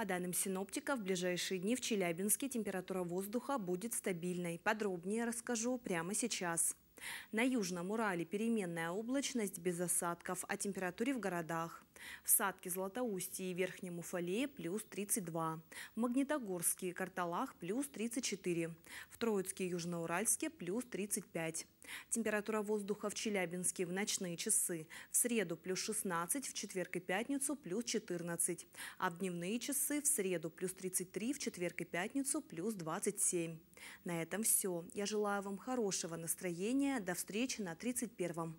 По данным синоптика, в ближайшие дни в Челябинске температура воздуха будет стабильной. Подробнее расскажу прямо сейчас. На Южном Урале переменная облачность без осадков, о температуре в городах. В Садке, Златоусте и Верхнем Уфалее плюс 32. В Магнитогорске и Карталах плюс 34. В Троицке и Южноуральске плюс 35. Температура воздуха в Челябинске в ночные часы. В среду плюс 16, в четверг и пятницу плюс 14. А в дневные часы в среду плюс 33, в четверг и пятницу плюс 27. На этом все. Я желаю вам хорошего настроения. До встречи на 31-м.